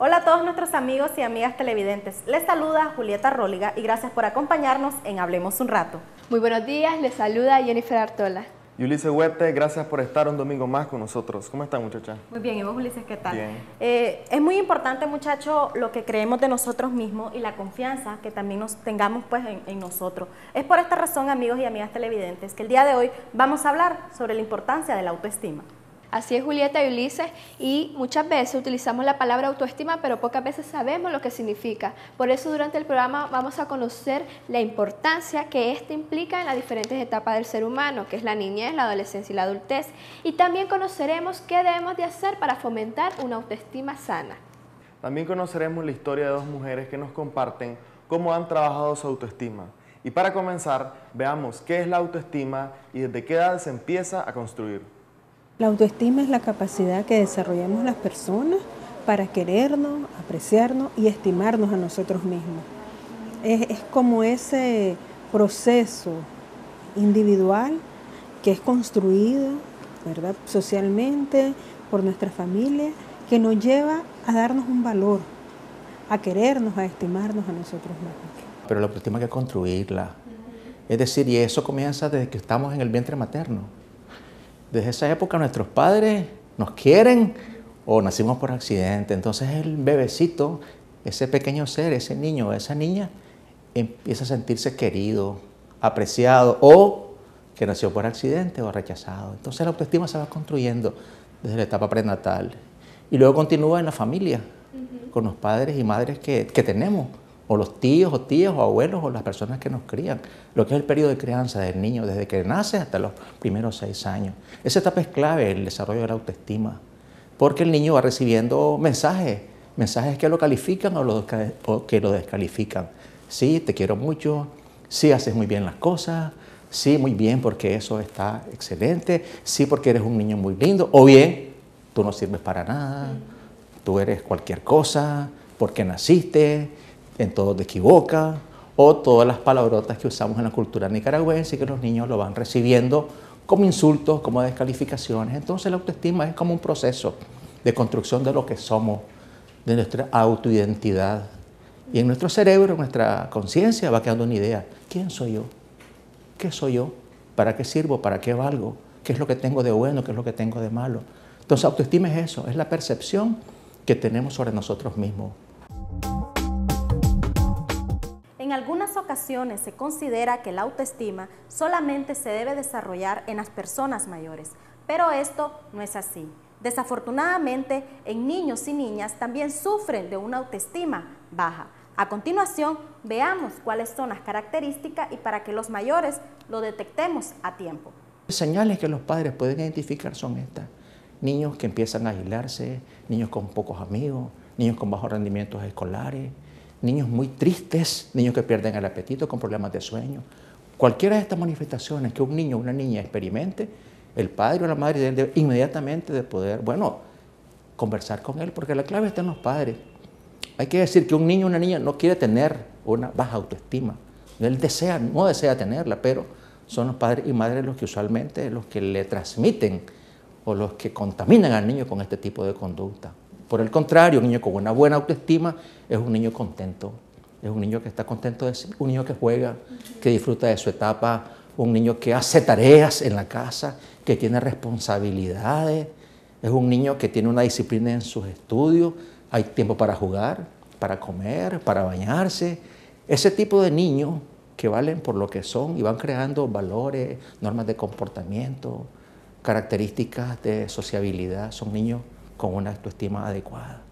Hola a todos nuestros amigos y amigas televidentes. Les saluda Julieta Róliga y gracias por acompañarnos en Hablemos un Rato. Muy buenos días, les saluda Jennifer Artola. Y Ulises Huerte, gracias por estar un domingo más con nosotros. ¿Cómo están, muchachas? Muy bien, ¿y vos, Ulises, qué tal? Bien. Eh, es muy importante, muchacho, lo que creemos de nosotros mismos y la confianza que también nos tengamos pues, en, en nosotros. Es por esta razón, amigos y amigas televidentes, que el día de hoy vamos a hablar sobre la importancia de la autoestima. Así es Julieta y Ulises y muchas veces utilizamos la palabra autoestima pero pocas veces sabemos lo que significa. Por eso durante el programa vamos a conocer la importancia que esta implica en las diferentes etapas del ser humano, que es la niñez, la adolescencia y la adultez. Y también conoceremos qué debemos de hacer para fomentar una autoestima sana. También conoceremos la historia de dos mujeres que nos comparten cómo han trabajado su autoestima. Y para comenzar, veamos qué es la autoestima y desde qué edad se empieza a construir. La autoestima es la capacidad que desarrollamos las personas para querernos, apreciarnos y estimarnos a nosotros mismos. Es, como ese proceso individual que es construido ¿verdad? socialmente por nuestra familia, que nos lleva a darnos un valor, a querernos, a estimarnos a nosotros mismos. Pero la autoestima hay que construirla. Es decir, y eso comienza desde que estamos en el vientre materno desde esa época nuestros padres nos quieren o nacimos por accidente. Entonces el bebecito, ese pequeño ser, ese niño o esa niña, empieza a sentirse querido, apreciado o que nació por accidente o rechazado. Entonces la autoestima se va construyendo desde la etapa prenatal y luego continúa en la familia, con los padres y madres que, que tenemos o los tíos o tías o abuelos o las personas que nos crían, lo que es el periodo de crianza del niño, desde que nace hasta los primeros seis años. Esa etapa es clave en el desarrollo de la autoestima, porque el niño va recibiendo mensajes, mensajes que lo califican o, o que lo descalifican. Sí, te quiero mucho, sí, haces muy bien las cosas, sí, muy bien porque eso está excelente, sí, porque eres un niño muy lindo, o bien, tú no sirves para nada, tú eres cualquier cosa, porque naciste, en todo te equivoca, o todas las palabrotas que usamos en la cultura nicaragüense y que los niños lo van recibiendo como insultos, como descalificaciones. Entonces la autoestima es como un proceso de construcción de lo que somos, de nuestra autoidentidad. Y en nuestro cerebro, en nuestra conciencia va quedando una idea. ¿Quién soy yo? ¿Qué soy yo? ¿Para qué sirvo? ¿Para qué valgo? ¿Qué es lo que tengo de bueno? ¿Qué es lo que tengo de malo? Entonces autoestima es eso, es la percepción que tenemos sobre nosotros mismos. En algunas ocasiones se considera que la autoestima solamente se debe desarrollar en las personas mayores, pero esto no es así. Desafortunadamente, en niños y niñas también sufren de una autoestima baja. A continuación, veamos cuáles son las características y para que los mayores lo detectemos a tiempo. Señales que los padres pueden identificar son estas. Niños que empiezan a aislarse, niños con pocos amigos, niños con bajos rendimientos escolares, niños muy tristes, niños que pierden el apetito con problemas de sueño. Cualquiera de estas manifestaciones que un niño o una niña experimente, el padre o la madre debe inmediatamente de poder, bueno, conversar con él, porque la clave está en los padres. Hay que decir que un niño o una niña no quiere tener una baja autoestima. Él desea, no desea tenerla, pero son los padres y madres los que usualmente los que le transmiten o los que contaminan al niño con este tipo de conducta. Por el contrario, un niño con una buena autoestima es un niño contento, es un niño que está contento de sí, un niño que juega, que disfruta de su etapa, un niño que hace tareas en la casa, que tiene responsabilidades, es un niño que tiene una disciplina en sus estudios, hay tiempo para jugar, para comer, para bañarse. Ese tipo de niños que valen por lo que son y van creando valores, normas de comportamiento, características de sociabilidad, son niños con una autoestima adecuada.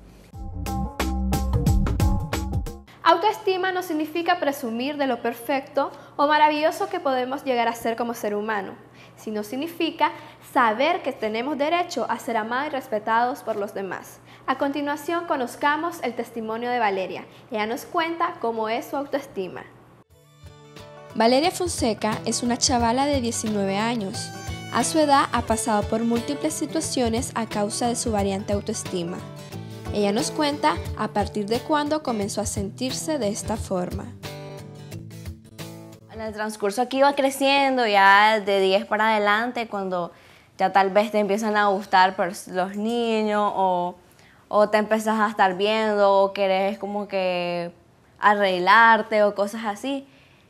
Autoestima no significa presumir de lo perfecto o maravilloso que podemos llegar a ser como ser humano, sino significa saber que tenemos derecho a ser amados y respetados por los demás. A continuación conozcamos el testimonio de Valeria. Ella nos cuenta cómo es su autoestima. Valeria Fonseca es una chavala de 19 años a su edad ha pasado por múltiples situaciones a causa de su variante autoestima. Ella nos cuenta a partir de cuándo comenzó a sentirse de esta forma. En el transcurso aquí iba creciendo, ya de 10 para adelante, cuando ya tal vez te empiezan a gustar pues, los niños o, te empiezas a estar viendo o querés como que arreglarte o cosas así.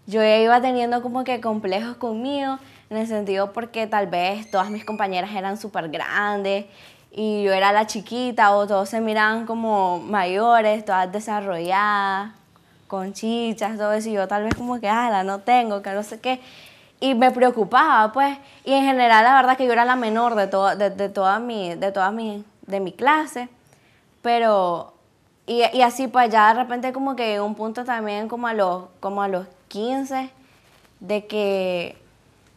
Yo ya iba teniendo como que complejos conmigo en el sentido porque tal vez todas mis compañeras eran súper grandes y yo era la chiquita o todos se miraban como mayores, todas desarrolladas, con chichas, todo eso, y yo tal vez como que, ah, la no tengo, que no sé qué. Y me preocupaba, pues, y en general la verdad que yo era la menor de, todo, de, de toda, mi, de, toda mi, de mi clase, pero, y, y así pues ya de repente como que un punto también como a los, como a los 15, de que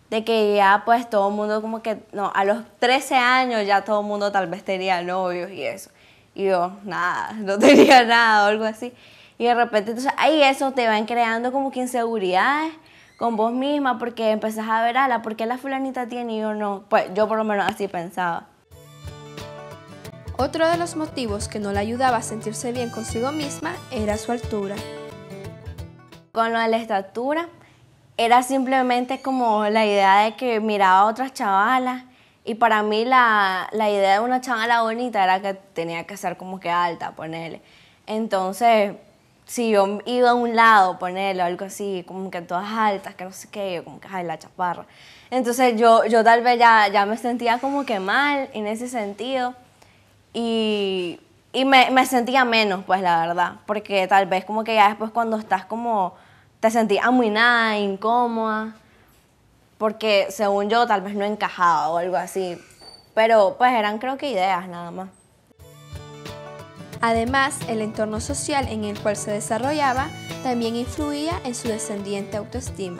de que ya pues todo el mundo como que, no, a los 13 años ya todo el mundo tal vez tenía novios y eso. Y yo, nada, no tenía nada o algo así. Y de repente, entonces ahí eso te van creando como que inseguridades con vos misma porque empezás a ver, la, ¿por qué la fulanita tiene y yo no? Pues yo por lo menos así pensaba. Otro de los motivos que no la ayudaba a sentirse bien consigo misma era su altura. Con lo de la estatura, era simplemente como la idea de que miraba a otras chavalas y para mí la, idea de una chavala bonita era que tenía que ser como que alta, ponerle. Entonces, si yo iba a un lado, ponerlo algo así, como que todas altas, que no sé qué, como que, hay la chaparra. Entonces yo, yo tal vez ya, ya me sentía como que mal en ese sentido y, me, me sentía menos, pues la verdad, porque tal vez como que ya después cuando estás como te sentías nada, incómoda, porque según yo tal vez no encajaba o algo así. Pero pues eran creo que ideas nada más. Además, el entorno social en el cual se desarrollaba también influía en su descendiente autoestima.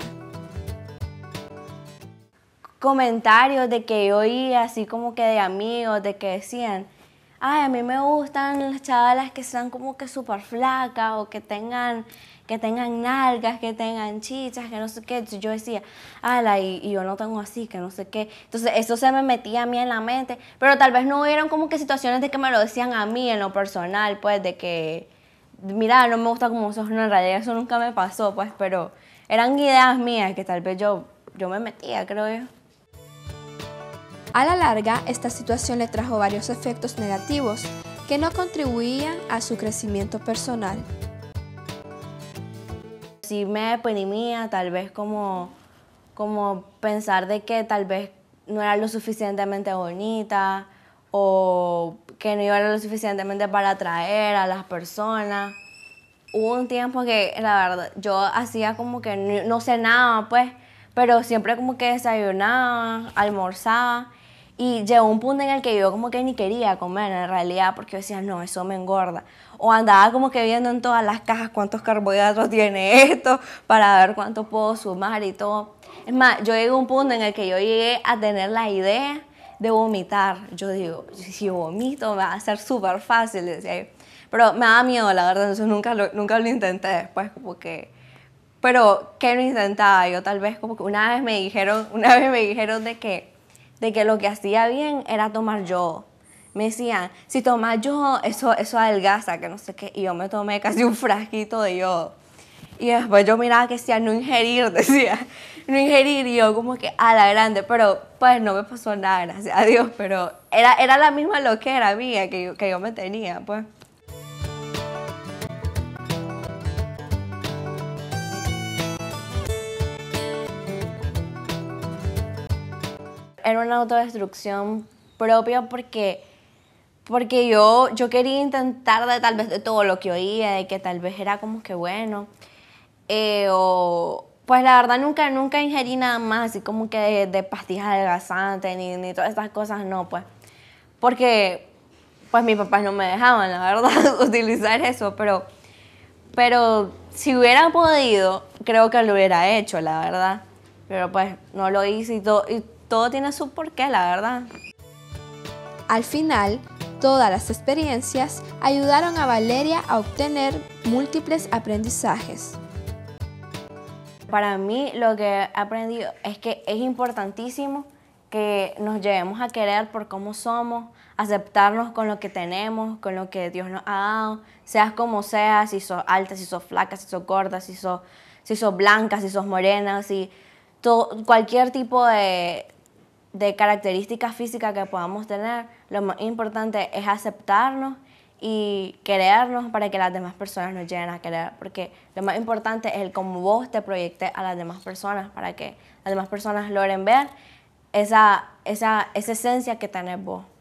Comentarios de que oía así como que de amigos, de que decían, ay, a mí me gustan las chavalas que sean como que súper flacas o que tengan, que tengan nalgas, que tengan chichas, que no sé qué. yo decía, ala, y, yo no tengo así, que no sé qué. Entonces eso se me metía a mí en la mente, pero tal vez no hubieron como que situaciones de que me lo decían a mí en lo personal, pues, de que, mira, no me gusta como sos en realidad, eso nunca me pasó, pues, pero eran ideas mías que tal vez yo, yo me metía, creo yo. A la larga, esta situación le trajo varios efectos negativos que no contribuían a su crecimiento personal. Sí me deprimía, tal vez como, como pensar de que tal vez no era lo suficientemente bonita o que no iba lo suficientemente para atraer a las personas. Hubo un tiempo que, la verdad, yo hacía como que no, sé nada pues, pero siempre como que desayunaba, almorzaba y llegó un punto en el que yo como que ni quería comer en realidad porque yo decía, no, eso me engorda. O andaba como que viendo en todas las cajas cuántos carbohidratos tiene esto para ver cuánto puedo sumar y todo. Es más, yo llegué un punto en el que yo llegué a tener la idea de vomitar. Yo digo, si vomito va a ser súper fácil, Pero me da miedo, la verdad, entonces nunca lo, nunca lo intenté después, como Pero ¿qué lo intentaba, yo tal vez como que una vez me dijeron, una vez me dijeron de que de que lo que hacía bien era tomar yo. Me decían, si tomas yo, eso, eso adelgaza, que no sé qué. Y yo me tomé casi un frasquito de yo. Y después yo miraba que decía no ingerir, decía no ingerir. Y yo como que a la grande, pero pues no me pasó nada, gracias a Dios. Pero era, era la misma loquera mía que que yo me tenía, pues. una autodestrucción propia porque, porque yo, yo quería intentar de tal vez de todo lo que oía, de que tal vez era como que bueno. Eh, o, pues la verdad nunca, nunca ingerí nada más, así como que de, de pastillas adelgazantes ni, ni todas estas cosas, no, pues. Porque pues mis papás no me dejaban, la verdad, utilizar eso, pero, pero si hubiera podido, creo que lo hubiera hecho, la verdad. Pero pues no lo hice y todo. Y todo tiene su porqué, la verdad. Al final, todas las experiencias ayudaron a Valeria a obtener múltiples aprendizajes. Para mí lo que he aprendido es que es importantísimo que nos llevemos a querer por cómo somos, aceptarnos con lo que tenemos, con lo que Dios nos ha dado, seas como seas, si sos alta, si sos flaca, si sos gorda, si sos, si sos blanca, si sos morenas, si todo, cualquier tipo de, de características físicas que podamos tener, lo más importante es aceptarnos y querernos para que las demás personas nos lleguen a querer, porque lo más importante es el cómo vos te proyectes a las demás personas, para que las demás personas logren ver esa, esa, esa esencia que tenés vos.